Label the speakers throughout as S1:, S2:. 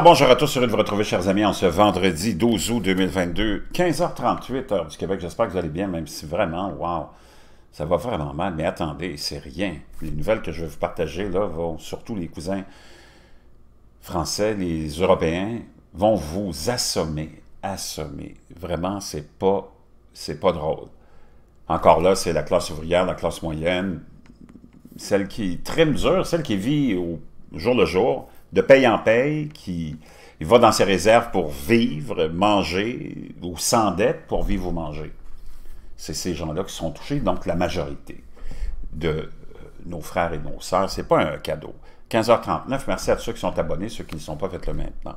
S1: bonjour à tous, heureux de vous retrouver chers amis en ce vendredi 12 août 2022, 15h38 heure du Québec. J'espère que vous allez bien, même si vraiment, wow, ça va vraiment mal. Mais attendez, c'est rien. Les nouvelles que je vais vous partager là vont surtout les cousins français, les Européens vont vous assommer, assommer. Vraiment, c'est pas, c'est pas drôle. Encore là, c'est la classe ouvrière, la classe moyenne, celle qui très dur, celle qui vit au jour le jour de paye en paye qui va dans ses réserves pour vivre, manger ou dette pour vivre ou manger. C'est ces gens-là qui sont touchés, donc la majorité de euh, nos frères et nos sœurs. Ce n'est pas un cadeau. 15h39, merci à ceux qui sont abonnés, ceux qui ne sont pas, faites-le maintenant.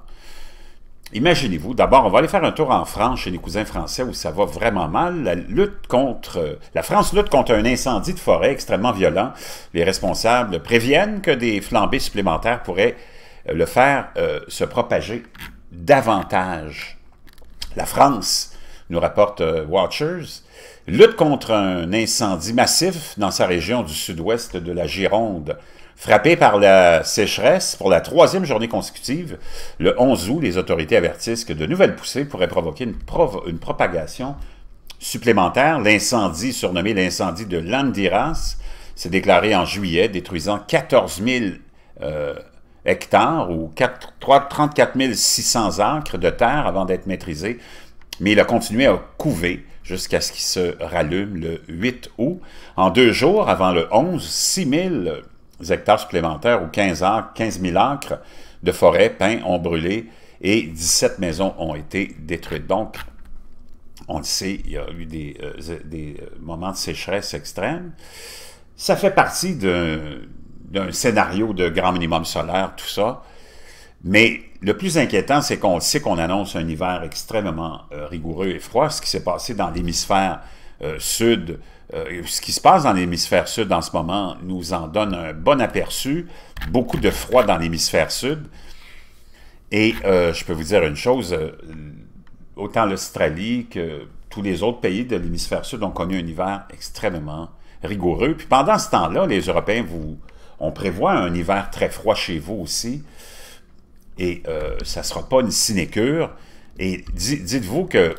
S1: Imaginez-vous, d'abord, on va aller faire un tour en France chez les cousins français où ça va vraiment mal. La lutte contre, euh, la France lutte contre un incendie de forêt extrêmement violent. Les responsables préviennent que des flambées supplémentaires pourraient euh, le faire euh, se propager davantage. La France, nous rapporte euh, Watchers, lutte contre un incendie massif dans sa région du sud-ouest de la Gironde. Frappé par la sécheresse pour la troisième journée consécutive, le 11 août, les autorités avertissent que de nouvelles poussées pourraient provoquer une, propagation supplémentaire. L'incendie, surnommé l'incendie de Landiras, s'est déclaré en juillet, détruisant 14 000 hectares ou 3, 34 600 acres de terre avant d'être maîtrisé, mais il a continué à couver jusqu'à ce qu'il se rallume le 8 août. En deux jours, avant le 11, 6 000 hectares supplémentaires ou 15, 000 acres de forêt peints ont brûlé et 17 maisons ont été détruites. Donc, on le sait, il y a eu des, euh, des moments de sécheresse extrême. Ça fait partie d'un d'un scénario de grand minimum solaire, tout ça. Mais le plus inquiétant, c'est qu'on sait qu'on annonce un hiver extrêmement euh, rigoureux et froid, ce qui s'est passé dans l'hémisphère euh, sud. Euh, ce qui se passe dans l'hémisphère sud en ce moment nous en donne un bon aperçu. Beaucoup de froid dans l'hémisphère sud. Et je peux vous dire une chose, autant l'Australie que tous les autres pays de l'hémisphère sud ont connu un hiver extrêmement rigoureux. Puis pendant ce temps-là, les Européens, vous, on prévoit un hiver très froid chez vous aussi, et euh, ça ne sera pas une sinécure. Et dites-vous que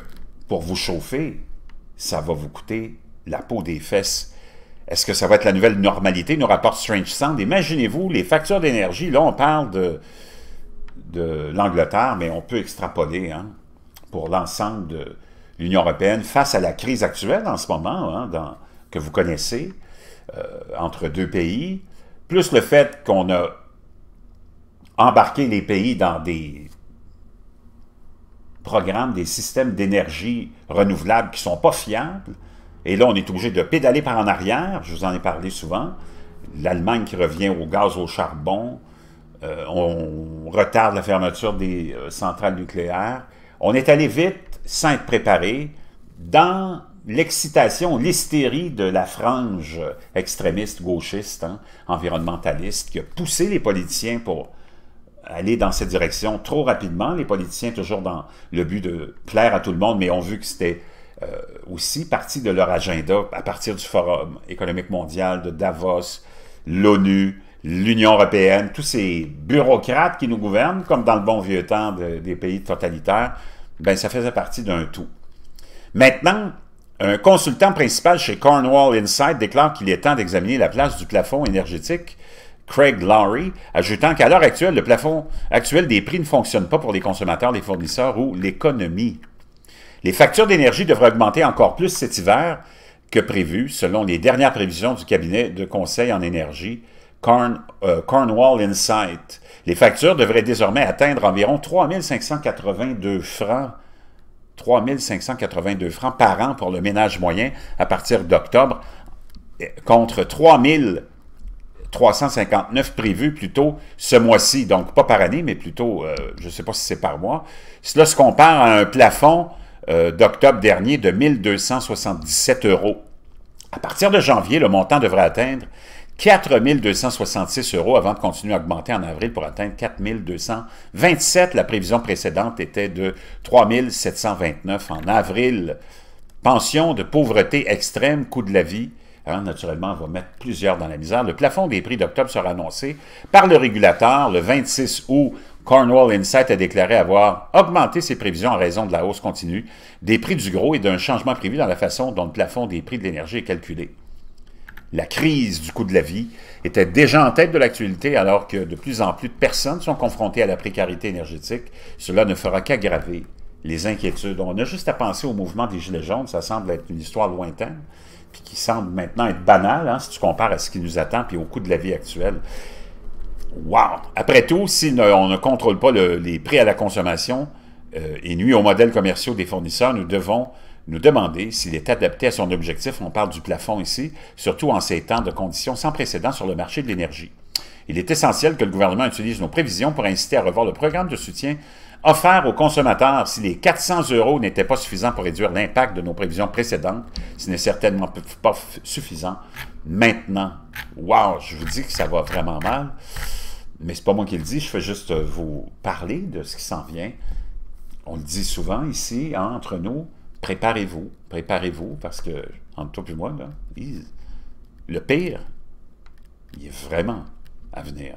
S1: pour vous chauffer, ça va vous coûter la peau des fesses. Est-ce que ça va être la nouvelle normalité, nous rapporte Strange Sound? Imaginez-vous, les factures d'énergie, là, on parle de, de l'Angleterre, mais on peut extrapoler hein, pour l'ensemble de l'Union européenne face à la crise actuelle en ce moment, hein, que vous connaissez, euh, entre deux pays plus le fait qu'on a embarqué les pays dans des programmes, des systèmes d'énergie renouvelable qui ne sont pas fiables, et là on est obligé de pédaler par en arrière, je vous en ai parlé souvent, l'Allemagne qui revient au gaz, au charbon, euh, on retarde la fermeture des euh, centrales nucléaires, on est allé vite sans être préparé dans l'excitation, l'hystérie de la frange extrémiste, gauchiste, hein, environnementaliste, qui a poussé les politiciens pour aller dans cette direction trop rapidement. Les politiciens, toujours dans le but de plaire à tout le monde, mais ont vu que c'était euh, aussi partie de leur agenda à partir du Forum économique mondial, de Davos, l'ONU, l'Union européenne, tous ces bureaucrates qui nous gouvernent, comme dans le bon vieux temps des pays totalitaires, ben ça faisait partie d'un tout. Maintenant, un consultant principal chez Cornwall Insight déclare qu'il est temps d'examiner la place du plafond énergétique Craig Lowry, ajoutant qu'à l'heure actuelle, le plafond actuel des prix ne fonctionne pas pour les consommateurs, les fournisseurs ou l'économie. Les factures d'énergie devraient augmenter encore plus cet hiver que prévu, selon les dernières prévisions du cabinet de conseil en énergie euh, Cornwall Insight. Les factures devraient désormais atteindre environ 3 582 francs 3 582 francs par an pour le ménage moyen à partir d'octobre, contre 3 359 prévus plutôt ce mois-ci, donc pas par année, mais plutôt, euh, je ne sais pas si c'est par mois. Cela se compare à un plafond euh, d'octobre dernier de 1277 euros. À partir de janvier, le montant devrait atteindre 4 266 euros avant de continuer à augmenter en avril pour atteindre 4 227. La prévision précédente était de 3 729 en avril. Pension de pauvreté extrême, coût de la vie. Hein, naturellement, on va mettre plusieurs dans la misère. Le plafond des prix d'octobre sera annoncé par le régulateur le 26 août. Cornwall Insight a déclaré avoir augmenté ses prévisions en raison de la hausse continue des prix du gros et d'un changement prévu dans la façon dont le plafond des prix de l'énergie est calculé la crise du coût de la vie était déjà en tête de l'actualité alors que de plus en plus de personnes sont confrontées à la précarité énergétique. Cela ne fera qu'aggraver les inquiétudes. On a juste à penser au mouvement des Gilets jaunes, ça semble être une histoire lointaine, puis qui semble maintenant être banale, hein, si tu compares à ce qui nous attend, puis au coût de la vie actuelle. Wow! Après tout, si on ne contrôle pas les prix à la consommation euh, et nuit aux modèles commerciaux des fournisseurs, nous devons nous demander s'il est adapté à son objectif, on parle du plafond ici, surtout en ces temps de conditions sans précédent sur le marché de l'énergie. Il est essentiel que le gouvernement utilise nos prévisions pour inciter à revoir le programme de soutien offert aux consommateurs. Si les 400 euros n'étaient pas suffisants pour réduire l'impact de nos prévisions précédentes, ce n'est certainement pas suffisant maintenant. Wow, je vous dis que ça va vraiment mal, mais c'est pas moi qui le dis, je fais juste euh, vous parler de ce qui s'en vient. On le dit souvent ici, hein, entre nous, préparez-vous, préparez-vous, parce que, entre tout et moi, là, le pire, il est vraiment à venir.